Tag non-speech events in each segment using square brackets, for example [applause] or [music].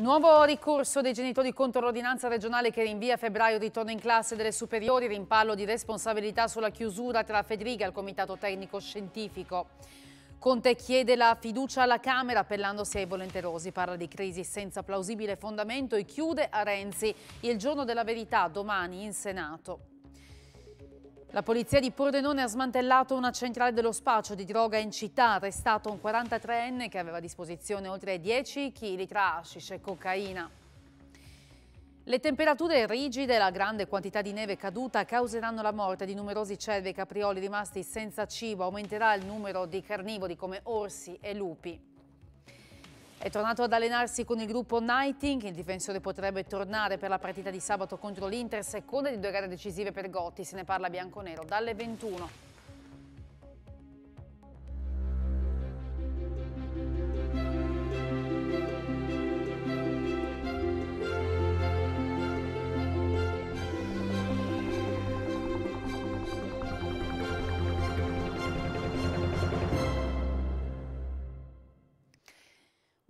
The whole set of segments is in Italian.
Nuovo ricorso dei genitori contro l'ordinanza regionale che rinvia a febbraio ritorno in classe delle superiori, rimpallo di responsabilità sulla chiusura tra Federica e il Comitato Tecnico Scientifico. Conte chiede la fiducia alla Camera appellandosi ai volenterosi, parla di crisi senza plausibile fondamento e chiude a Renzi il giorno della verità domani in Senato. La polizia di Pordenone ha smantellato una centrale dello spaccio di droga in città, arrestato un 43enne che aveva a disposizione oltre 10 kg tra hashish e cocaina. Le temperature rigide e la grande quantità di neve caduta causeranno la morte di numerosi cervi e caprioli rimasti senza cibo, aumenterà il numero di carnivori come orsi e lupi. È tornato ad allenarsi con il gruppo Nighting, il difensore potrebbe tornare per la partita di sabato contro l'Inter, seconda di due gare decisive per Gotti, se ne parla bianconero dalle 21.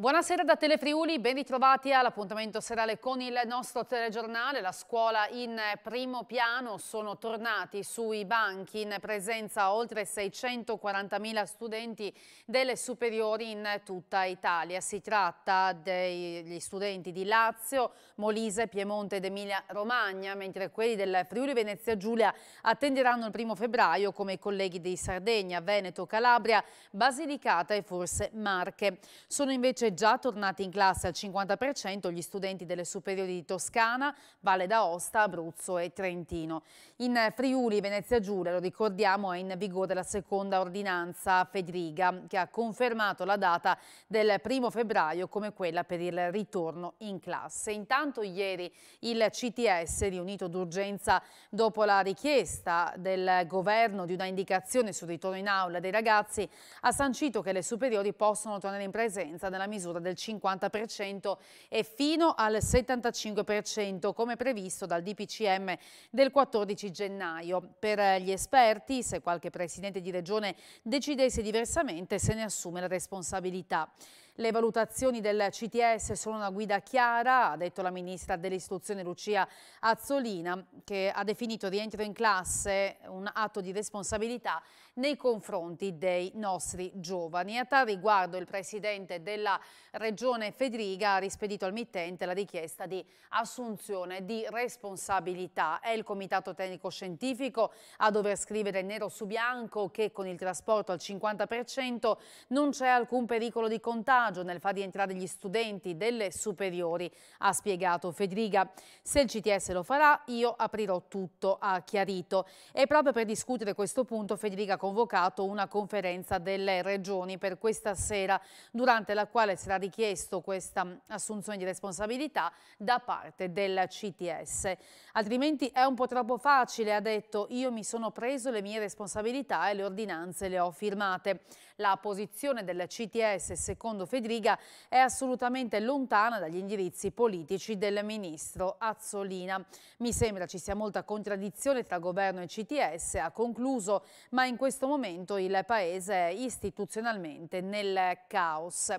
Buonasera da Telefriuli, ben ritrovati all'appuntamento serale con il nostro telegiornale. La scuola in primo piano sono tornati sui banchi in presenza oltre 640.000 studenti delle superiori in tutta Italia. Si tratta degli studenti di Lazio, Molise, Piemonte ed Emilia Romagna, mentre quelli del Friuli Venezia Giulia attenderanno il primo febbraio come i colleghi di Sardegna, Veneto, Calabria, Basilicata e forse Marche. Sono invece già tornati in classe al 50% gli studenti delle superiori di Toscana, Valle d'Aosta, Abruzzo e Trentino. In Friuli, Venezia Giulia, lo ricordiamo, è in vigore la seconda ordinanza Fedriga, che ha confermato la data del primo febbraio come quella per il ritorno in classe. Intanto ieri il CTS, riunito d'urgenza dopo la richiesta del governo di una indicazione sul ritorno in aula dei ragazzi, ha sancito che le superiori possono tornare in presenza nella misura misura del 50% e fino al 75% come previsto dal DPCM del 14 gennaio. Per eh, gli esperti, se qualche presidente di regione decidesse diversamente, se ne assume la responsabilità. Le valutazioni del CTS sono una guida chiara, ha detto la ministra dell'istruzione Lucia Azzolina, che ha definito rientro in classe un atto di responsabilità nei confronti dei nostri giovani. A tal riguardo il presidente della regione Fedriga ha rispedito al mittente la richiesta di assunzione di responsabilità. È il comitato tecnico scientifico a dover scrivere nero su bianco che con il trasporto al 50% non c'è alcun pericolo di contagio disagio nel far rientrare gli studenti delle superiori, ha spiegato Federica. Se il CTS lo farà, io aprirò tutto, ha chiarito. E proprio per discutere questo punto Federica ha convocato una conferenza delle regioni per questa sera, durante la quale sarà richiesto questa assunzione di responsabilità da parte del CTS. Altrimenti è un po' troppo facile, ha detto, io mi sono preso le mie responsabilità e le ordinanze le ho firmate. La posizione del CTS, secondo Fedriga è assolutamente lontana dagli indirizzi politici del ministro Azzolina. Mi sembra ci sia molta contraddizione tra governo e CTS, ha concluso, ma in questo momento il Paese è istituzionalmente nel caos.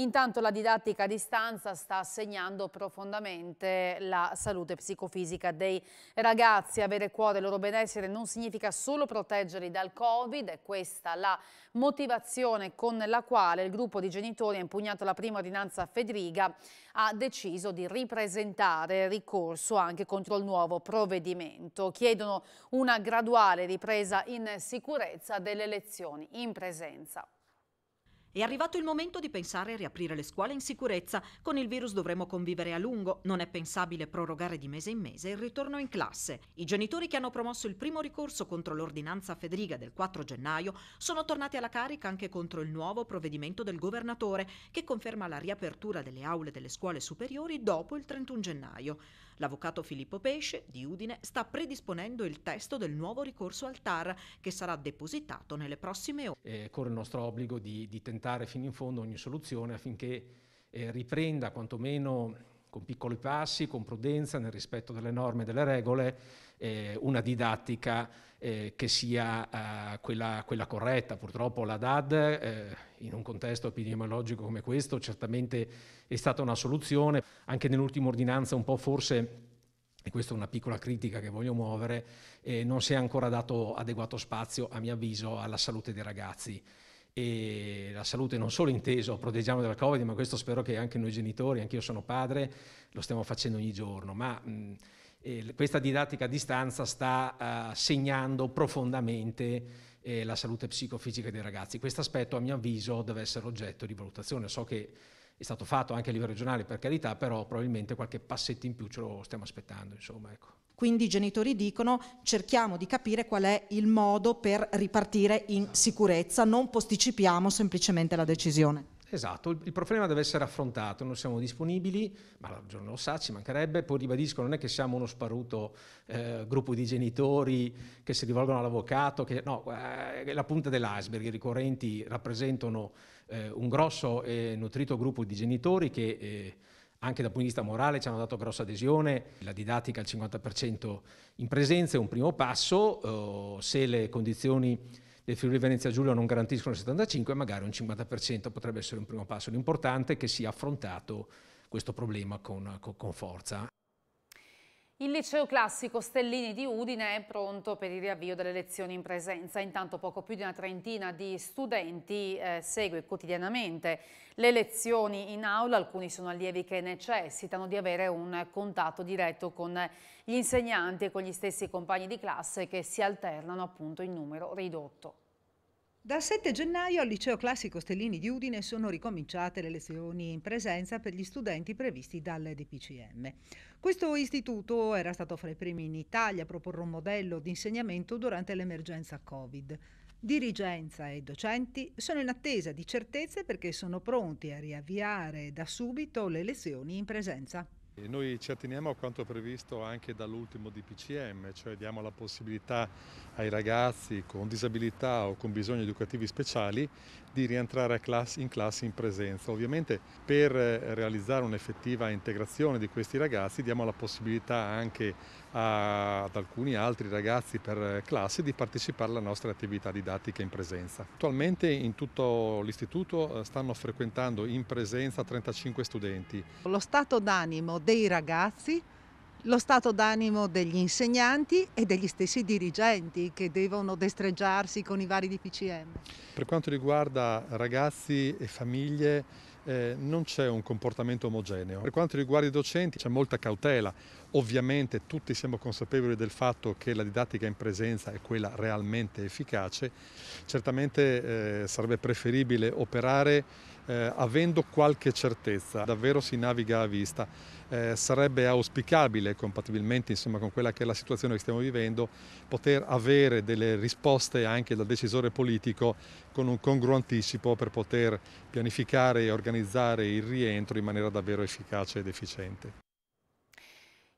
Intanto la didattica a distanza sta segnando profondamente la salute psicofisica dei ragazzi. Avere cuore e loro benessere non significa solo proteggerli dal Covid, è questa la motivazione con la quale il gruppo di genitori ha impugnato la prima ordinanza Federica ha deciso di ripresentare ricorso anche contro il nuovo provvedimento. Chiedono una graduale ripresa in sicurezza delle lezioni in presenza. È arrivato il momento di pensare a riaprire le scuole in sicurezza. Con il virus dovremo convivere a lungo. Non è pensabile prorogare di mese in mese il ritorno in classe. I genitori che hanno promosso il primo ricorso contro l'ordinanza Federiga del 4 gennaio sono tornati alla carica anche contro il nuovo provvedimento del governatore che conferma la riapertura delle aule delle scuole superiori dopo il 31 gennaio. L'avvocato Filippo Pesce di Udine sta predisponendo il testo del nuovo ricorso al TAR che sarà depositato nelle prossime ore. Eh, corre il nostro obbligo di, di, tentare fino in fondo ogni soluzione affinché eh, riprenda quantomeno con piccoli passi, con prudenza, nel rispetto delle norme e delle regole, eh, una didattica eh, che sia eh, quella, quella, corretta. Purtroppo la DAD, eh, in un contesto epidemiologico come questo, certamente è stata una soluzione. Anche nell'ultima ordinanza un po' forse e questa è una piccola critica che voglio muovere, eh, non si è ancora dato adeguato spazio, a mio avviso, alla salute dei ragazzi e la salute non solo inteso, proteggiamo dal Covid, ma questo spero che anche noi genitori, anche io sono padre, lo stiamo facendo ogni giorno, ma mh, eh, questa didattica a distanza sta eh, segnando profondamente eh, la salute psicofisica dei ragazzi. Questo aspetto, a mio avviso, deve essere oggetto di valutazione. So che è stato fatto anche a livello regionale, per carità, però probabilmente qualche passetto in più ce lo stiamo aspettando, insomma, ecco. Quindi i genitori dicono cerchiamo di capire qual è il modo per ripartire in sicurezza, non posticipiamo semplicemente la decisione. Esatto, il, problema deve essere affrontato, non siamo disponibili, ma la ragione lo sa, ci mancherebbe, poi ribadisco, non è che siamo uno sparuto eh, gruppo di genitori che si rivolgono all'avvocato, che, no, eh, la punta dell'iceberg, i ricorrenti rappresentano eh, un grosso e nutrito gruppo di genitori che eh, anche dal punto di vista morale ci hanno dato grossa adesione, la didattica al 50% in presenza è un primo passo, eh, se le condizioni del Friuli Venezia Giulia non garantiscono il 75, magari un 50% potrebbe essere un primo passo. L'importante è che sia affrontato questo problema con, con forza. Il liceo classico Stellini di Udine è pronto per il riavvio delle lezioni in presenza. Intanto poco più di una trentina di studenti eh, segue quotidianamente le lezioni in aula. Alcuni sono allievi che necessitano di avere un contatto diretto con gli insegnanti e con gli stessi compagni di classe che si alternano appunto in numero ridotto. Dal 7 gennaio al Liceo Classico Stellini di Udine sono ricominciate le lezioni in presenza per gli studenti previsti dal DPCM. Questo istituto era stato fra i primi in Italia a proporre un modello di insegnamento durante l'emergenza Covid. Dirigenza e docenti sono in attesa di certezze perché sono pronti a riavviare da subito le lezioni in presenza. E noi ci atteniamo a quanto previsto anche dall'ultimo DPCM, cioè diamo la possibilità ai ragazzi con disabilità o con bisogni educativi speciali di rientrare classe, in classe in presenza. Ovviamente per eh, realizzare un'effettiva integrazione di questi ragazzi diamo la possibilità anche a, ad alcuni altri ragazzi per eh, classe di partecipare alla nostra attività didattica in presenza. Attualmente in tutto l'istituto eh, stanno frequentando in presenza 35 studenti. Lo stato d'animo dei ragazzi lo stato d'animo degli insegnanti e degli stessi dirigenti che devono destreggiarsi con i vari DPCM. Per quanto riguarda ragazzi e famiglie eh, non c'è un comportamento omogeneo. Per quanto riguarda i docenti c'è molta cautela. Ovviamente tutti siamo consapevoli del fatto che la didattica in presenza è quella realmente efficace. Certamente eh, sarebbe preferibile operare eh, avendo qualche certezza, davvero si naviga a vista. Eh, sarebbe auspicabile, compatibilmente insomma, con quella che è la situazione che stiamo vivendo, poter avere delle risposte anche dal decisore politico con un congruo anticipo per poter pianificare e organizzare il rientro in maniera davvero efficace ed efficiente.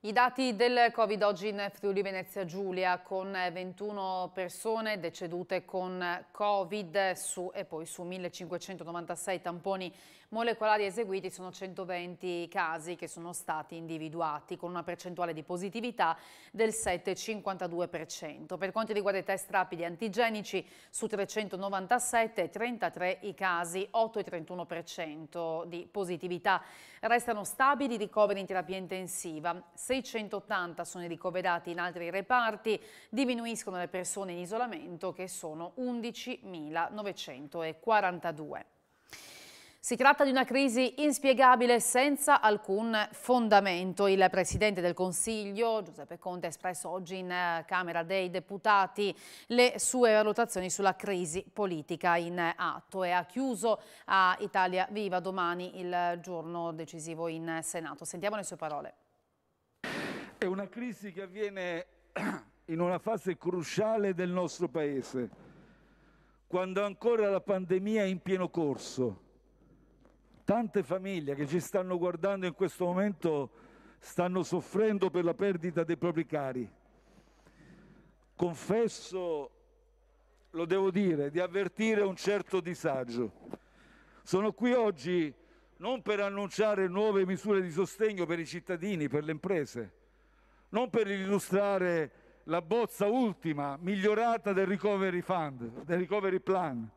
I dati del Covid oggi in Friuli Venezia Giulia con 21 persone decedute con Covid su, e poi su 1596 tamponi molecolari eseguiti sono 120 casi che sono stati individuati con una percentuale di positività del 7,52%. Per quanto riguarda i test rapidi antigenici su 397, 33 i casi, 8,31% di positività. Restano stabili i ricoveri in terapia intensiva, 680 sono i ricoverati in altri reparti, diminuiscono le persone in isolamento che sono 11.942. Si tratta di una crisi inspiegabile senza alcun fondamento. Il Presidente del Consiglio, Giuseppe Conte, ha espresso oggi in eh, Camera dei Deputati le sue valutazioni sulla crisi politica in atto e ha chiuso a Italia Viva domani il giorno decisivo in Senato. Sentiamo le sue parole. È una crisi che avviene [clears throat] in una fase cruciale del nostro Paese, quando ancora la pandemia è in pieno corso Tante famiglie che ci stanno guardando in questo momento stanno soffrendo per la perdita dei propri cari. Confesso, lo devo dire, di avvertire un certo disagio. Sono qui oggi non per annunciare nuove misure di sostegno per i cittadini, per le imprese, non per illustrare la bozza ultima, migliorata del Recovery Fund, del Recovery Plan,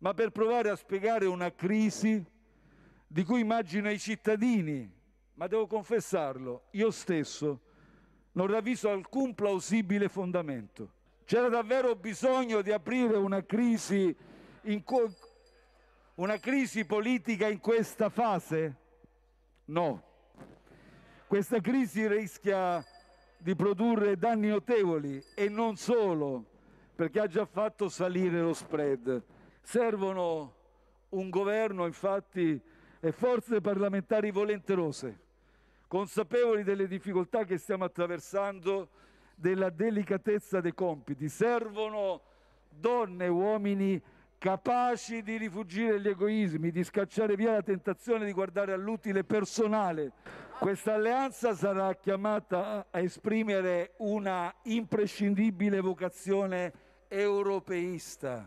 ma per provare a spiegare una crisi di cui immagino i cittadini, ma devo confessarlo, io stesso non ravviso alcun plausibile fondamento. C'era davvero bisogno di aprire una crisi, co- una crisi politica in questa fase? No. Questa crisi rischia di produrre danni notevoli e non solo, perché ha già fatto salire lo spread. Servono un governo, infatti, e forze parlamentari volenterose, consapevoli delle difficoltà che stiamo attraversando, della delicatezza dei compiti. Servono donne e uomini capaci di rifugire gli egoismi, di scacciare via la tentazione di guardare all'utile personale. Questa alleanza sarà chiamata a esprimere una imprescindibile vocazione europeista.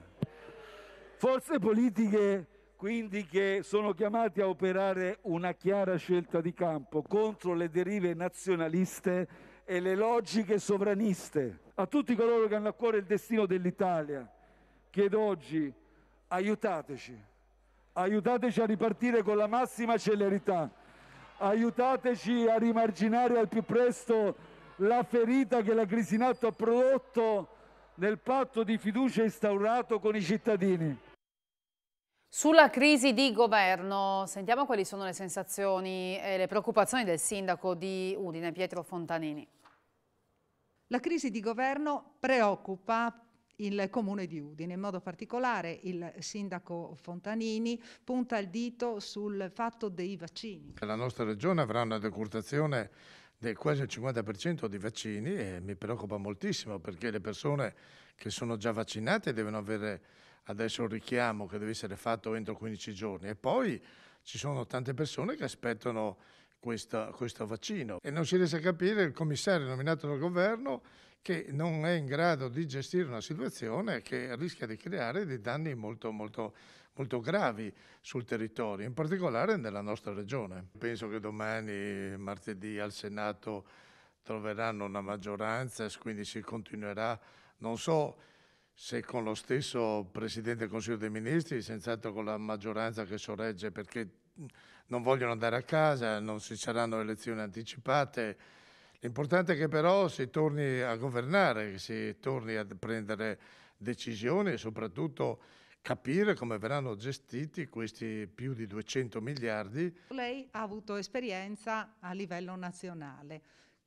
Forze politiche quindi che sono chiamati a operare una chiara scelta di campo contro le derive nazionaliste e le logiche sovraniste. A tutti coloro che hanno a cuore il destino dell'Italia, chiedo oggi aiutateci, aiutateci a ripartire con la massima celerità, aiutateci a rimarginare al più presto la ferita che la crisi in atto ha prodotto nel patto di fiducia instaurato con i cittadini. Sulla crisi di governo, sentiamo quali sono le sensazioni e le preoccupazioni del sindaco di Udine, Pietro Fontanini. La crisi di governo preoccupa il comune di Udine, in modo particolare il sindaco Fontanini punta il dito sul fatto dei vaccini. La nostra regione avrà una decurtazione del quasi il 50% di vaccini e mi preoccupa moltissimo perché le persone che sono già vaccinate devono avere adesso il richiamo che deve essere fatto entro 15 giorni e poi ci sono tante persone che aspettano questa, questo vaccino e non si riesce a capire il commissario nominato dal governo che non è in grado di gestire una situazione che rischia di creare dei danni molto, molto, molto gravi sul territorio, in particolare nella nostra regione. Penso che domani, martedì, al Senato troveranno una maggioranza, quindi si continuerà, non so se con lo stesso Presidente del Consiglio dei Ministri, senz'altro con la maggioranza che sorregge perché non vogliono andare a casa, non ci saranno elezioni anticipate. L'importante è che però si torni a governare, si torni a prendere decisioni e soprattutto capire come verranno gestiti questi più di 200 miliardi. Lei ha avuto esperienza a livello nazionale.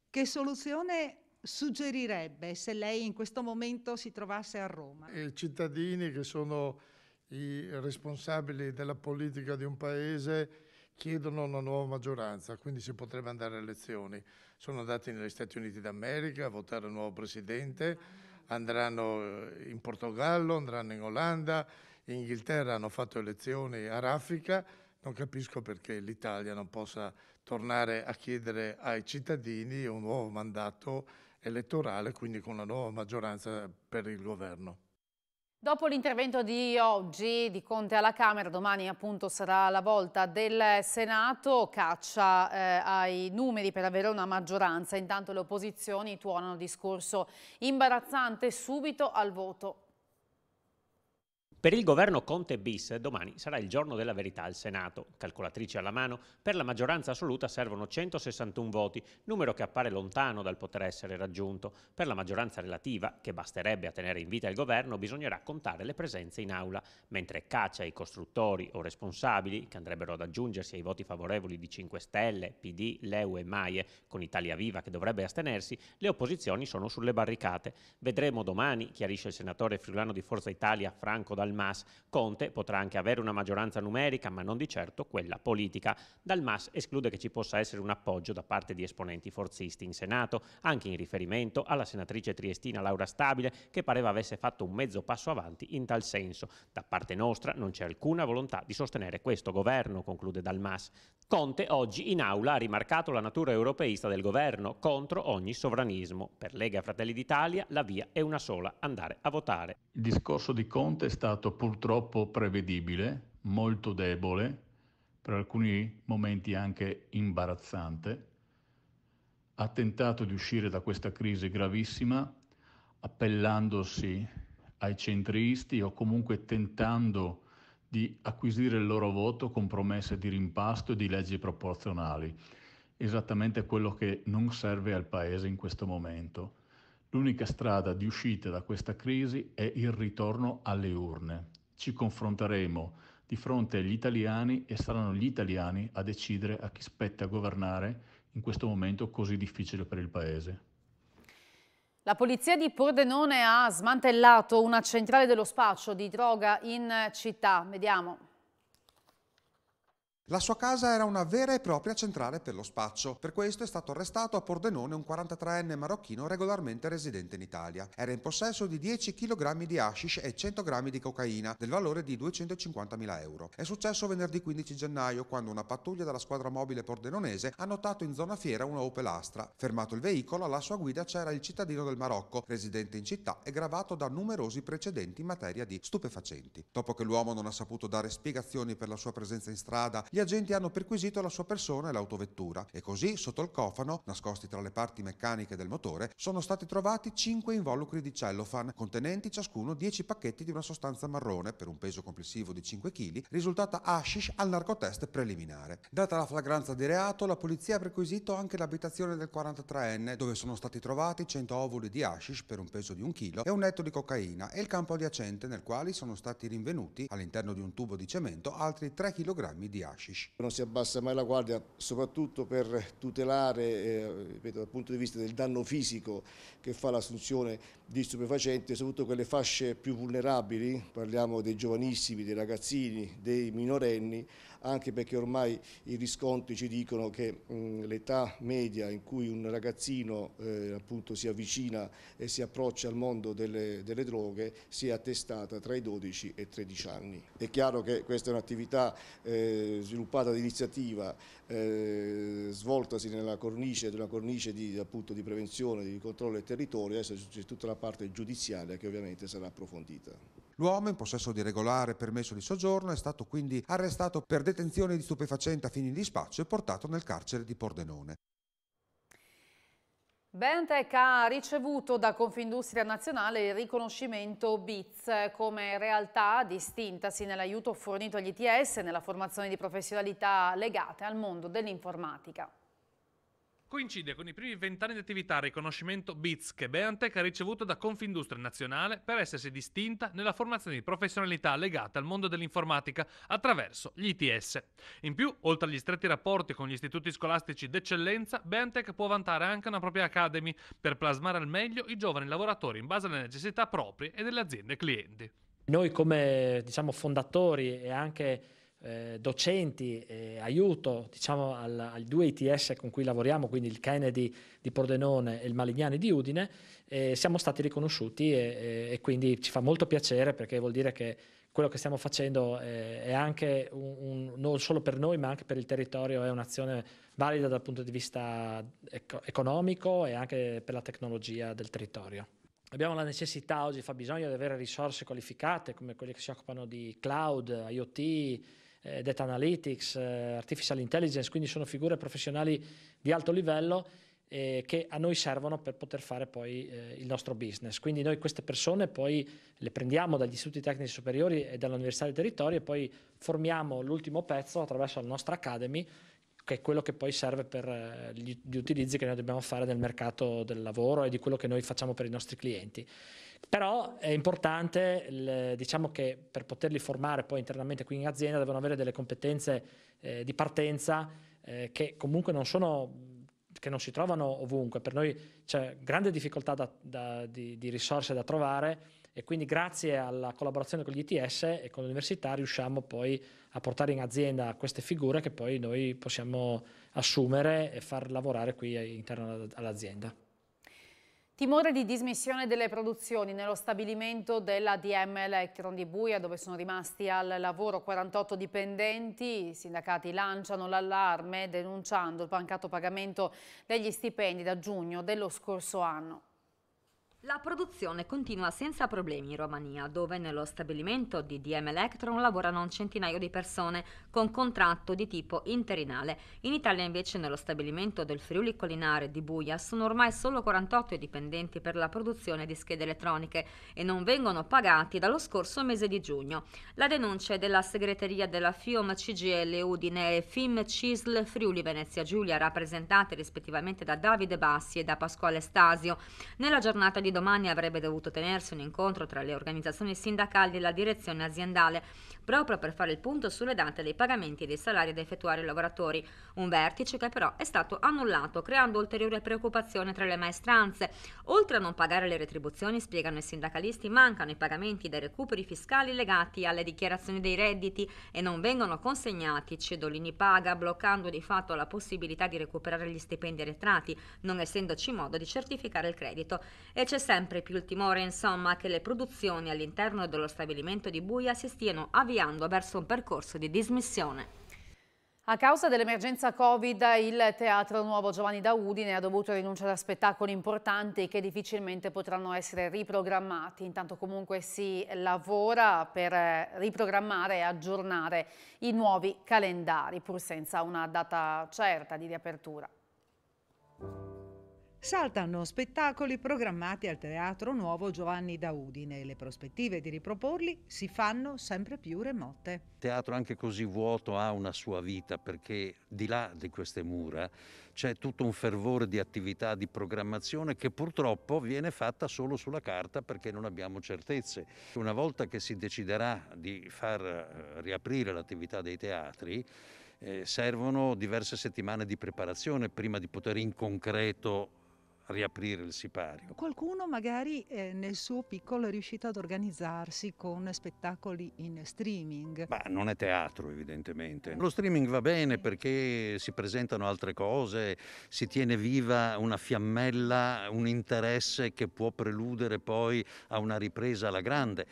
Che soluzione suggerirebbe se lei in questo momento si trovasse a Roma? I cittadini che sono i responsabili della politica di un paese chiedono una nuova maggioranza, quindi si potrebbe andare alle elezioni. Sono andati negli Stati Uniti d'America a votare un nuovo presidente, andranno eh, in Portogallo, andranno in Olanda, in Inghilterra hanno fatto elezioni a raffica, non capisco perché l'Italia non possa tornare a chiedere ai cittadini un nuovo mandato elettorale, quindi con la nuova maggioranza per il governo. Dopo l'intervento di oggi di Conte alla Camera, domani appunto sarà la volta del Senato, caccia eh, ai numeri per avere una maggioranza, intanto le opposizioni tuonano discorso imbarazzante subito al voto per il governo Conte bis, domani sarà il giorno della verità al Senato. Calcolatrice alla mano, per la maggioranza assoluta servono 161 voti, numero che appare lontano dal poter essere raggiunto. Per la maggioranza relativa, che basterebbe a tenere in vita il governo, bisognerà contare le presenze in aula, mentre caccia i costruttori o responsabili, che andrebbero ad aggiungersi ai voti favorevoli di 5 Stelle, PD, Leu e Maie, con Italia Viva che dovrebbe astenersi, le opposizioni sono sulle barricate. Vedremo domani, chiarisce il senatore friulano di Forza Italia Franco Dal MAS. Conte potrà anche avere una maggioranza numerica, ma non di certo quella politica. Dal MAS esclude che ci possa essere un appoggio da parte di esponenti forzisti in Senato, anche in riferimento alla senatrice triestina Laura Stabile, che pareva avesse fatto un mezzo passo avanti in tal senso. Da parte nostra non c'è alcuna volontà di sostenere questo governo, conclude Dal MAS. Conte oggi in aula ha rimarcato la natura europeista del governo contro ogni sovranismo. Per Lega Fratelli d'Italia la via è una sola, andare a votare. Il discorso di Conte è stato stato purtroppo prevedibile, molto debole, per alcuni momenti anche imbarazzante, ha tentato di uscire da questa crisi gravissima appellandosi ai centristi o comunque tentando di acquisire il loro voto con promesse di rimpasto e di leggi proporzionali, esattamente quello che non serve al Paese in questo momento. L'unica strada di uscita da questa crisi è il ritorno alle urne. Ci confronteremo di fronte agli italiani e saranno gli italiani a decidere a chi spetta governare in questo momento così difficile per il Paese. La polizia di Pordenone ha smantellato una centrale dello spaccio di droga in città. Vediamo. La sua casa era una vera e propria centrale per lo spaccio, per questo è stato arrestato a Pordenone un 43enne marocchino regolarmente residente in Italia. Era in possesso di 10 kg di hashish e 100 g di cocaina, del valore di 250.000 euro. È successo venerdì 15 gennaio, quando una pattuglia della squadra mobile pordenonese ha notato in zona fiera una Opel Astra. Fermato il veicolo, alla sua guida c'era il cittadino del Marocco, residente in città e gravato da numerosi precedenti in materia di stupefacenti. Dopo che l'uomo non ha saputo dare spiegazioni per la sua presenza in strada, gli agenti hanno perquisito la sua persona e l'autovettura e così sotto il cofano, nascosti tra le parti meccaniche del motore, sono stati trovati 5 involucri di cellophane contenenti ciascuno 10 pacchetti di una sostanza marrone per un peso complessivo di 5 kg, risultata hashish al narcotest preliminare. Data la flagranza di reato, la polizia ha perquisito anche l'abitazione del 43enne dove sono stati trovati 100 ovuli di hashish per un peso di 1 kg e un netto di cocaina e il campo adiacente nel quale sono stati rinvenuti all'interno di un tubo di cemento altri 3 kg di hashish tossici. Non si abbassa mai la guardia soprattutto per tutelare eh, dal punto di vista del danno fisico che fa l'assunzione di stupefacenti, soprattutto quelle fasce più vulnerabili, parliamo dei giovanissimi, dei ragazzini, dei minorenni, anche perché ormai i riscontri ci dicono che l'età media in cui un ragazzino eh, appunto si avvicina e si approccia al mondo delle, delle droghe si è attestata tra i 12 e i 13 anni. È chiaro che questa è un'attività eh, sviluppata di iniziativa, eh, svoltasi nella cornice, nella cornice di, appunto, di prevenzione, di controllo del territorio, adesso c'è tutta la parte giudiziaria che ovviamente sarà approfondita. L'uomo in possesso di regolare permesso di soggiorno è stato quindi arrestato per detenzione di stupefacente a fini di spaccio e portato nel carcere di Pordenone. Bentec ha ricevuto da Confindustria Nazionale il riconoscimento BITS come realtà distintasi nell'aiuto fornito agli ITS e nella formazione di professionalità legate al mondo dell'informatica. Coincide con i primi vent'anni di attività al riconoscimento BITS che Beantec ha ricevuto da Confindustria Nazionale per essersi distinta nella formazione di professionalità legate al mondo dell'informatica attraverso gli ITS. In più, oltre agli stretti rapporti con gli istituti scolastici d'eccellenza, Beantec può vantare anche una propria Academy per plasmare al meglio i giovani lavoratori in base alle necessità proprie e delle aziende clienti. Noi come diciamo, fondatori e anche eh, docenti, eh, aiuto diciamo, al, ai due ITS con cui lavoriamo, quindi il Kennedy di Pordenone e il Malignani di Udine, eh, siamo stati riconosciuti e, e, quindi ci fa molto piacere perché vuol dire che quello che stiamo facendo eh, è anche un, un, non solo per noi ma anche per il territorio, è un'azione valida dal punto di vista eco economico e anche per la tecnologia del territorio. Abbiamo la necessità oggi, fa bisogno di avere risorse qualificate come quelle che si occupano di cloud, IoT, eh, data analytics, eh, artificial intelligence, quindi sono figure professionali di alto livello eh, che a noi servono per poter fare poi eh, il nostro business. Quindi noi queste persone poi le prendiamo dagli istituti tecnici superiori e dall'università del territorio e poi formiamo l'ultimo pezzo attraverso la nostra academy che è quello che poi serve per eh, gli, utilizzi che noi dobbiamo fare nel mercato del lavoro e di quello che noi facciamo per i nostri clienti. Però è importante, diciamo che per poterli formare poi internamente qui in azienda devono avere delle competenze eh, di partenza eh, che comunque non sono che non si trovano ovunque. Per noi c'è grande difficoltà da, da, di, di, risorse da trovare e quindi grazie alla collaborazione con gli ITS e con l'università riusciamo poi a portare in azienda queste figure che poi noi possiamo assumere e far lavorare qui interno all'azienda. Timore di dismissione delle produzioni nello stabilimento della DM Electron di Buia dove sono rimasti al lavoro 48 dipendenti, i sindacati lanciano l'allarme denunciando il mancato pagamento degli stipendi da giugno dello scorso anno. La produzione continua senza problemi in Romania, dove nello stabilimento di DM Electron lavorano un centinaio di persone con contratto di tipo interinale. In Italia invece nello stabilimento del Friuli Collinare di Buia sono ormai solo 48 i dipendenti per la produzione di schede elettroniche e non vengono pagati dallo scorso mese di giugno. La denuncia è della segreteria della FIOM CGL Udine e FIM CISL Friuli Venezia Giulia, rappresentate rispettivamente da Davide Bassi e da Pasquale Stasio. Nella giornata di domani avrebbe dovuto tenersi un incontro tra le organizzazioni sindacali e la direzione aziendale, proprio per fare il punto sulle date dei pagamenti e dei salari da effettuare ai lavoratori. Un vertice che però è stato annullato, creando ulteriore preoccupazione tra le maestranze. Oltre a non pagare le retribuzioni, spiegano i sindacalisti, mancano i pagamenti dai recuperi fiscali legati alle dichiarazioni dei redditi e non vengono consegnati cedolini paga, bloccando di fatto la possibilità di recuperare gli stipendi arretrati, non essendoci modo di certificare il credito. E c'è sempre più il timore, insomma, che le produzioni all'interno dello stabilimento di Buia si stiano avviando verso un percorso di dismissione. A causa dell'emergenza Covid, il Teatro Nuovo Giovanni da Udine ha dovuto rinunciare a spettacoli importanti che difficilmente potranno essere riprogrammati. Intanto comunque si lavora per riprogrammare e aggiornare i nuovi calendari, pur senza una data certa di riapertura. Saltano spettacoli programmati al Teatro Nuovo Giovanni Daudine e le prospettive di riproporli si fanno sempre più remote. Il teatro anche così vuoto ha una sua vita perché di là di queste mura c'è tutto un fervore di attività, di programmazione che purtroppo viene fatta solo sulla carta perché non abbiamo certezze. Una volta che si deciderà di far eh, riaprire l'attività dei teatri, eh, servono diverse settimane di preparazione prima di poter in concreto riaprire il sipario. Qualcuno magari eh, nel suo piccolo è riuscito ad organizzarsi con spettacoli in streaming. Ma non è teatro evidentemente. Lo streaming va bene perché si presentano altre cose, si tiene viva una fiammella, un interesse che può preludere poi a una ripresa alla grande.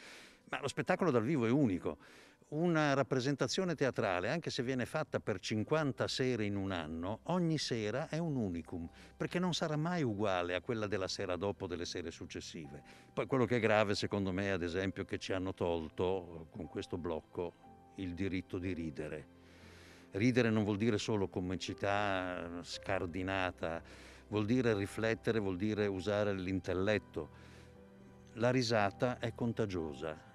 Ma lo spettacolo dal vivo è unico una rappresentazione teatrale, anche se viene fatta per 50 sere in un anno, ogni sera è un unicum, perché non sarà mai uguale a quella della sera dopo, delle sere successive. Poi quello che è grave, secondo me, ad esempio, è che ci hanno tolto con questo blocco il diritto di ridere. Ridere non vuol dire solo comicità scardinata, vuol dire riflettere, vuol dire usare l'intelletto. La risata è contagiosa,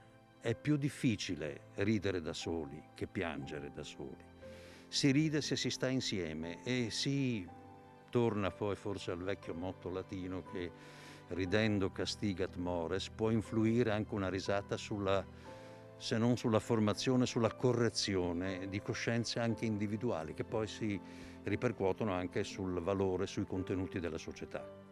è più difficile ridere da soli che piangere da soli. Si ride se si sta insieme e si torna poi forse al vecchio motto latino che ridendo castigat mores può influire anche una risata sulla, se non sulla formazione, sulla correzione di coscienze anche individuali che poi si ripercuotono anche sul valore, sui contenuti della società.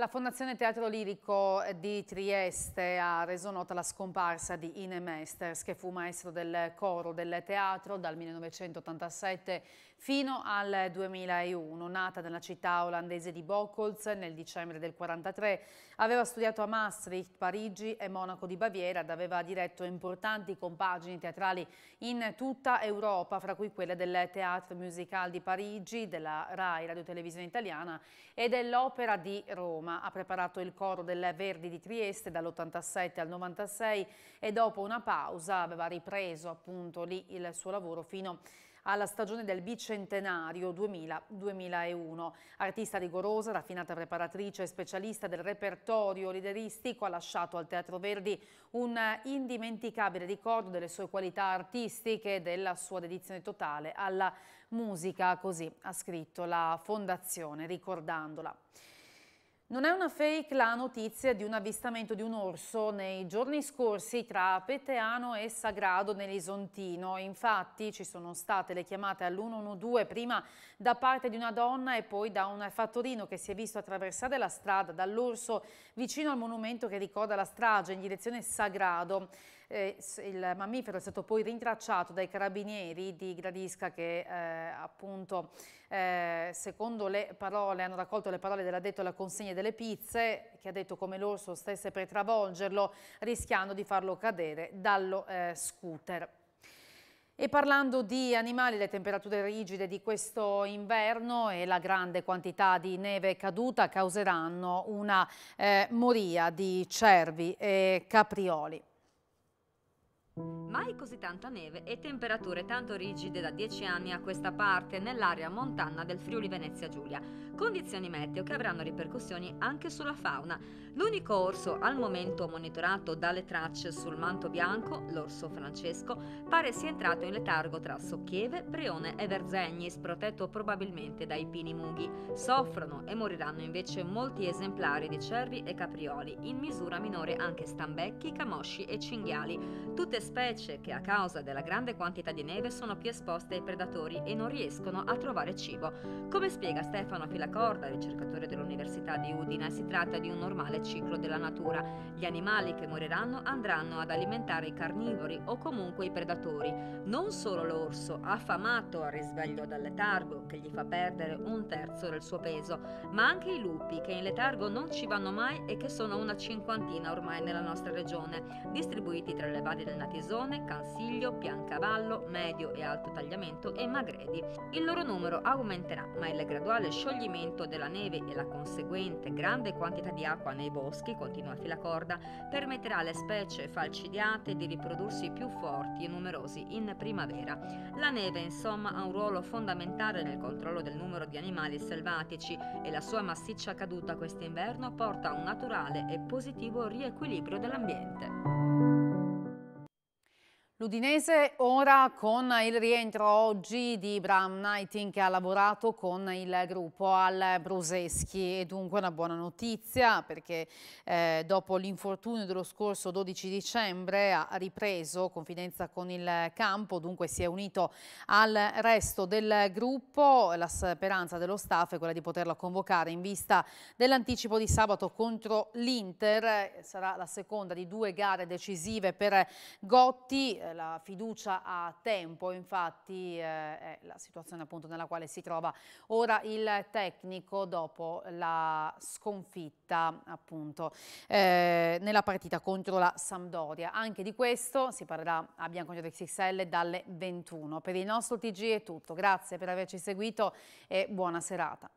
La Fondazione Teatro Lirico eh, di Trieste ha reso nota la scomparsa di Ine Mesters, che fu maestro del coro del teatro dal 1987 fino al 2001. Nata nella città olandese di Bockholz nel dicembre del 1943, aveva studiato a Maastricht, Parigi e Monaco di Baviera ed aveva diretto importanti compagini teatrali in tutta Europa, fra cui quelle del Théâtre Musical di Parigi, della RAI, Radio Televisione Italiana, e dell'Opera di Roma. Ha preparato il coro del Verdi di Trieste dall'87 al 96 e dopo una pausa aveva ripreso appunto lì il suo lavoro fino a alla stagione del bicentenario 2000-2001. Artista rigorosa, raffinata preparatrice e specialista del repertorio lideristico, ha lasciato al Teatro Verdi un indimenticabile ricordo delle sue qualità artistiche e della sua dedizione totale alla musica, così ha scritto la Fondazione, ricordandola. Non è una fake la notizia di un avvistamento di un orso nei giorni scorsi tra Peteano e Sagrado nell'Isontino. Infatti ci sono state le chiamate all'112 prima da parte di una donna e poi da un fattorino che si è visto attraversare la strada dall'orso vicino al monumento che ricorda la strage in direzione Sagrado. Eh, il mammifero è stato poi rintracciato dai carabinieri di Gradisca che eh, appunto eh, secondo le parole hanno raccolto le parole dell'addetto alla consegna delle pizze che ha detto come l'orso stesse per travolgerlo rischiando di farlo cadere dallo eh, scooter. E parlando di animali, le temperature rigide di questo inverno e la grande quantità di neve caduta causeranno una eh, moria di cervi e caprioli. Mai così tanta neve e temperature tanto rigide da 10 anni a questa parte nell'area montana del Friuli Venezia Giulia, condizioni meteo che avranno ripercussioni anche sulla fauna. L'unico orso al momento monitorato dalle tracce sul manto bianco, l'orso francesco, pare sia entrato in letargo tra Socchieve, Preone e Verzegnis, protetto probabilmente dai pini mughi. Soffrono e moriranno invece molti esemplari di cervi e caprioli, in misura minore anche stambecchi, camosci e cinghiali. Tutte specie che a causa della grande quantità di neve sono più esposte ai predatori e non riescono a trovare cibo. Come spiega Stefano Filacorda, ricercatore dell'Università di Udina, si tratta di un normale ciclo della natura. Gli animali che moriranno andranno ad alimentare i carnivori o comunque i predatori. Non solo l'orso, affamato al risveglio dal letargo, che gli fa perdere un terzo del suo peso, ma anche i lupi, che in letargo non ci vanno mai e che sono una cinquantina ormai nella nostra regione, distribuiti tra le varie del nativo Montesone, Cansiglio, Piancavallo, Medio e Alto Tagliamento e Magredi. Il loro numero aumenterà, ma il graduale scioglimento della neve e la conseguente grande quantità di acqua nei boschi, continua Filacorda, permetterà alle specie falcidiate di riprodursi più forti e numerosi in primavera. La neve, insomma, ha un ruolo fondamentale nel controllo del numero di animali selvatici e la sua massiccia caduta quest'inverno porta a un naturale e positivo riequilibrio dell'ambiente. L'Udinese ora con il rientro oggi di Bram Nighting che ha lavorato con il gruppo al Bruseschi e dunque una buona notizia perché eh, dopo l'infortunio dello scorso 12 dicembre ha ripreso confidenza con il campo, dunque si è unito al resto del gruppo, la speranza dello staff è quella di poterlo convocare in vista dell'anticipo di sabato contro l'Inter, sarà la seconda di due gare decisive per Gotti eh, eh, la fiducia a tempo, infatti eh, è la situazione appunto nella quale si trova ora il tecnico dopo la sconfitta appunto eh, nella partita contro la Sampdoria. Anche di questo si parlerà a Bianco Bianconero XXL dalle 21. Per il nostro TG è tutto, grazie per averci seguito e buona serata.